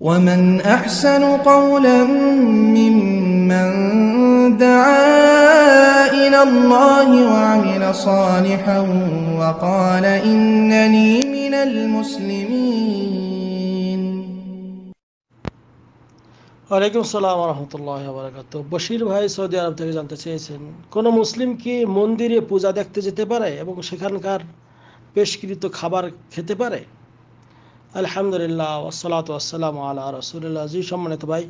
ومن أحسن قولا ممن دعا إلى الله وعمل صالحا وقال إنني من المسلمين ওয়ালাইকুম সালাম রহমতুল্লাহ বারাকাত বশির ভাই সৌদি আরব থেকে জানতে চেয়েছেন কোনো মুসলিম কি মন্দিরে পূজা দেখতে যেতে পারে এবং সেখানকার পেশকৃত খাবার খেতে পারে আলহামদুলিল্লাহ ওসলাত আসসালাম আল্লাহ রসুলিল্লাহ জি সম্মানিত ভাই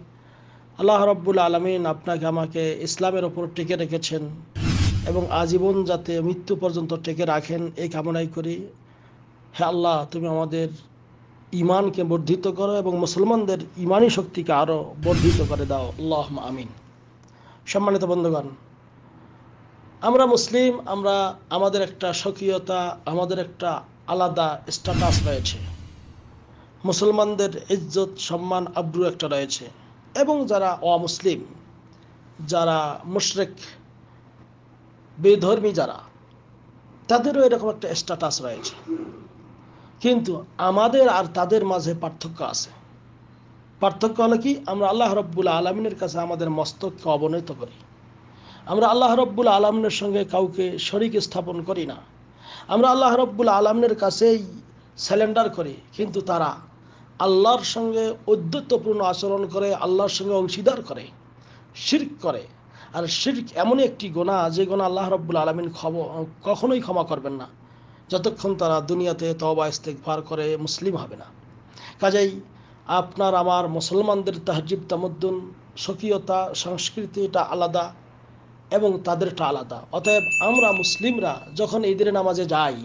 আল্লাহ রব্বুল আলমিন আপনাকে আমাকে ইসলামের ওপর টেকে রেখেছেন এবং আজীবন যাতে মৃত্যু পর্যন্ত টেকে রাখেন এই কামনাই করি হ্যাঁ আল্লাহ তুমি আমাদের ইমানকে বর্ধিত করো এবং মুসলমানদের ইমানি শক্তিকে আরও বর্ধিত করে দাও আল্লাহ আমিন সম্মানিত বন্ধুগণ আমরা মুসলিম আমরা আমাদের একটা স্বকীয়তা আমাদের একটা আলাদা স্ট্যাটাস রয়েছে মুসলমানদের ইজ্জত সম্মান আব্রু একটা রয়েছে এবং যারা অমুসলিম যারা মুশরেক বেধর্মী যারা তাদেরও এরকম একটা স্ট্যাটাস রয়েছে কিন্তু আমাদের আর তাদের মাঝে পার্থক্য আছে পার্থক্য হলো কি আমরা আল্লাহ রব্বুল আলমিনের কাছে আমাদের মস্তককে অবনত করি আমরা আল্লাহ রব্বুল আলমিনের সঙ্গে কাউকে শরিক স্থাপন করি না আমরা আল্লাহ রব্বুল আলমিনের কাছেই স্যালেন্ডার করি কিন্তু তারা আল্লাহর সঙ্গে ঔদ্ধত্যপূর্ণ আচরণ করে আল্লাহর সঙ্গে অংশীদার করে শির্ক করে আর শির্ক এমনই একটি গোনা যে গোনা আল্লাহ রব্বুল আলমিন ক্ষম কখনোই ক্ষমা করবেন না যতক্ষণ তারা দুনিয়াতে তবা ইস্তেকভার করে মুসলিম হবে না কাজেই আপনার আমার মুসলমানদের তাহজিব তামদ্দুন স্বকীয়তা সংস্কৃতি এটা আলাদা এবং তাদেরটা আলাদা অতএব আমরা মুসলিমরা যখন ঈদের নামাজে যাই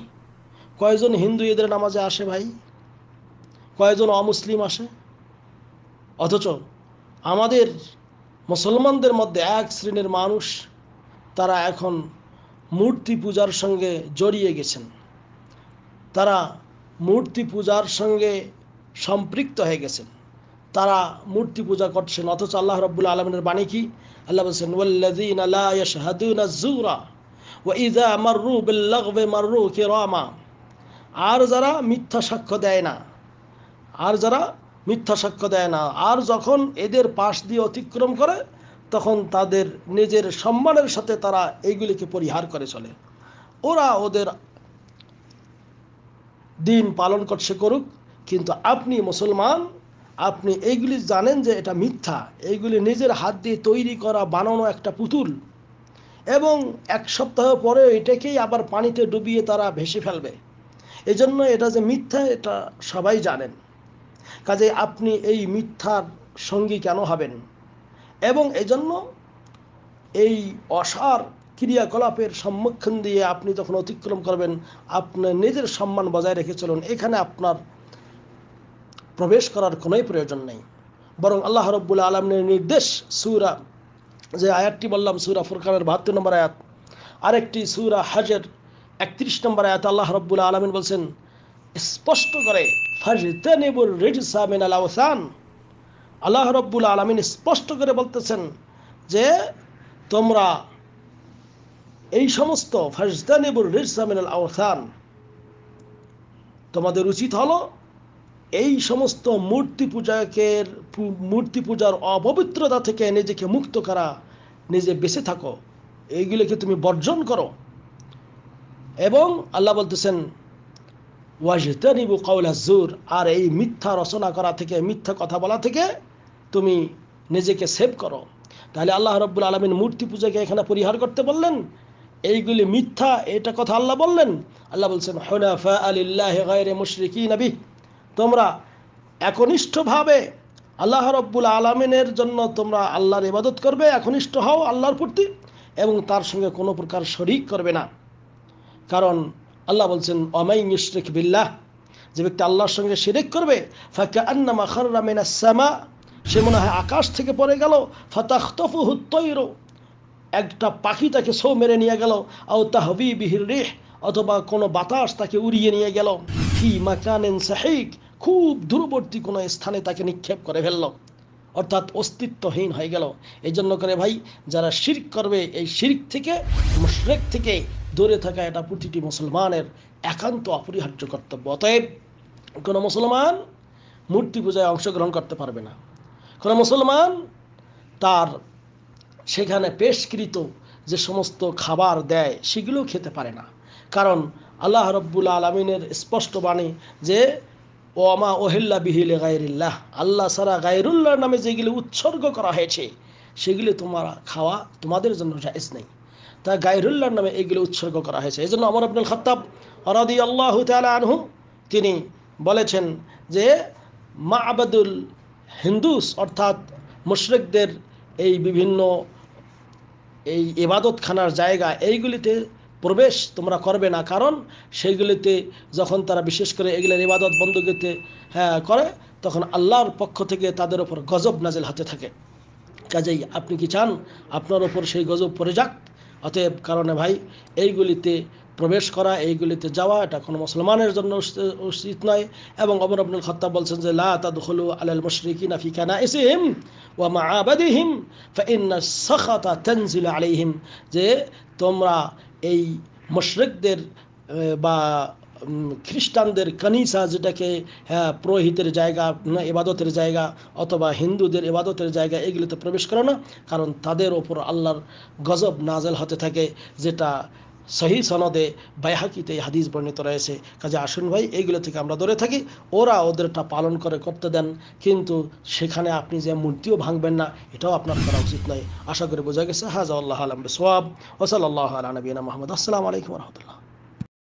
কয়জন হিন্দু ঈদের নামাজে আসে ভাই কয়েকজন অমুসলিম আসে অথচ আমাদের মুসলমানদের মধ্যে এক শ্রেণীর মানুষ তারা এখন মূর্তি পূজার সঙ্গে জড়িয়ে গেছেন তারা মূর্তি পূজার সঙ্গে সম্পৃক্ত হয়ে গেছেন তারা মূর্তি পূজা করছেন অথচ আল্লাহ রব্বুল আলমিনের বাণী কি আল্লাহ বলছেন ওয়া আর যারা মিথ্যা সাক্ষ্য দেয় না আর যারা মিথ্যা সাক্ষ্য দেয় না আর যখন এদের পাশ দিয়ে অতিক্রম করে তখন তাদের নিজের সম্মানের সাথে তারা এইগুলিকে পরিহার করে চলে ওরা ওদের দিন পালন করছে করুক কিন্তু আপনি মুসলমান আপনি এইগুলি জানেন যে এটা মিথ্যা এইগুলি নিজের হাত দিয়ে তৈরি করা বানানো একটা পুতুল এবং এক সপ্তাহ পরে এটাকেই আবার পানিতে ডুবিয়ে তারা ভেসে ফেলবে এজন্য এটা যে মিথ্যা এটা সবাই জানেন কাজে আপনি এই মিথ্যার সঙ্গী কেন হবেন এবং এজন্য এই অসার ক্রিয়াকলাপের সম্মুখীন দিয়ে আপনি যখন অতিক্রম করবেন আপনার নিজের সম্মান বজায় রেখে চলুন এখানে আপনার প্রবেশ করার কোনোই প্রয়োজন নেই বরং আল্লাহ রব্বুল আলমের নির্দেশ সুরা যে আয়াতটি বললাম সুরা ফুরকানের বাহাত্তর নম্বর আয়াত আরেকটি সুরা হাজের একত্রিশ নম্বর আয়াত আল্লাহ রব্বুল আলমিন বলছেন স্পষ্ট করে আল্লাহ রব্বুল আলমিন স্পষ্ট করে বলতেছেন যে তোমরা এই সমস্ত ফার্জদানিবুর রিসামিনাল আহসান তোমাদের উচিত হলো এই সমস্ত মূর্তি পূজাকের মূর্তি পূজার অপবিত্রতা থেকে নিজেকে মুক্ত করা নিজে বেঁচে থাকো এইগুলোকে তুমি বর্জন করো এবং আল্লাহ বলতেছেন ওয়াজতানিবু কাউলা জোর আর এই মিথ্যা রচনা করা থেকে মিথ্যা কথা বলা থেকে তুমি নিজেকে সেভ করো তাহলে আল্লাহ রব্বুল আলমিন মূর্তি পূজাকে এখানে পরিহার করতে বললেন এইগুলি মিথ্যা এটা কথা আল্লাহ বললেন আল্লাহ বলছেন হনাফা আলিল্লাহ গায়রে মুশরিকি নবী তোমরা একনিষ্ঠভাবে আল্লাহ রব্বুল আলমিনের জন্য তোমরা আল্লাহর ইবাদত করবে একনিষ্ঠ হও আল্লাহর প্রতি এবং তার সঙ্গে কোনো প্রকার শরিক করবে না কারণ আল্লাহ বলছেন অমাই ইশরিক বিল্লাহ যে ব্যক্তি আল্লাহর সঙ্গে শিরিক করবে আন্না আন্নামা খর্রামিনা সামা সে মনে হয় আকাশ থেকে পড়ে গেল ফতাখতফু হুত্তইরো একটা পাখি তাকে সৌ মেরে নিয়ে গেল আও তাহবি বিহির রেহ অথবা কোনো বাতাস তাকে উড়িয়ে নিয়ে গেল ফি মাকানেন সাহিক খুব দূরবর্তী কোনো স্থানে তাকে নিক্ষেপ করে ফেলল অর্থাৎ অস্তিত্বহীন হয়ে গেল এই জন্য করে ভাই যারা শির্ক করবে এই শির্ক থেকে মুশরেক থেকে দূরে থাকা এটা প্রতিটি মুসলমানের একান্ত অপরিহার্য কর্তব্য অতএব কোনো মুসলমান মূর্তি পূজায় অংশগ্রহণ করতে পারবে না কোনো মুসলমান তার সেখানে পেশকৃত যে সমস্ত খাবার দেয় সেগুলো খেতে পারে না কারণ আল্লাহ রব্বুল আলমিনের স্পষ্ট বাণী যে আমা ওহিল্লা বিহিল গায়রুল্লাহ আল্লাহ সারা গায়রুল্লাহর নামে যেগুলি উৎসর্গ করা হয়েছে সেগুলি তোমার খাওয়া তোমাদের জন্য জায়জ নেই তা গাইরুল্লাহর নামে এইগুলো উৎসর্গ করা হয়েছে এই জন্য অমর আব্দুল খত্তাব রদি আল্লাহ আনহু তিনি বলেছেন যে মা আবাদুল হিন্দুস অর্থাৎ মুশরেকদের এই বিভিন্ন এই খানার জায়গা এইগুলিতে প্রবেশ তোমরা করবে না কারণ সেইগুলিতে যখন তারা বিশেষ করে এগুলোর ইবাদত বন্দুকিতে হ্যাঁ করে তখন আল্লাহর পক্ষ থেকে তাদের ওপর গজব নাজেল হাতে থাকে কাজেই আপনি কি চান আপনার ওপর সেই গজব পড়ে যাক অতএব কারণে ভাই এইগুলিতে প্রবেশ করা এইগুলিতে যাওয়া এটা কোনো মুসলমানের জন্য উচিত নয় এবং অমর আব্দুল খত্তা বলছেন যে লা তাদখলু আলাল মুশরিকিনা না কানাইসিহিম ওয়া মাআবাদিহিম ফাইন্না সাখাতা তানজিল আলাইহিম যে তোমরা এই মুশরিকদের বা খ্রিস্টানদের কনিসা যেটাকে হ্যাঁ পুরোহিতের জায়গা এবাদতের জায়গা অথবা হিন্দুদের এবাদতের জায়গা এগুলিতে প্রবেশ করে না কারণ তাদের ওপর আল্লাহর গজব নাজেল হতে থাকে যেটা সহি সনদে বাইহাকিতে হাদিস বর্ণিত রয়েছে কাজে আসুন ভাই এইগুলো থেকে আমরা দূরে থাকি ওরা ওদেরটা পালন করে করতে দেন কিন্তু সেখানে আপনি যে মূর্তিও ভাঙবেন না এটাও আপনার করা উচিত নয় আশা করি বোঝা গেছে হাজা আল্লাহ আলম সোয়াব ওসাল আল্লাহ আলানবীনা মোহাম্মদ আসসালামু আলাইকুম রহমতুল্লাহ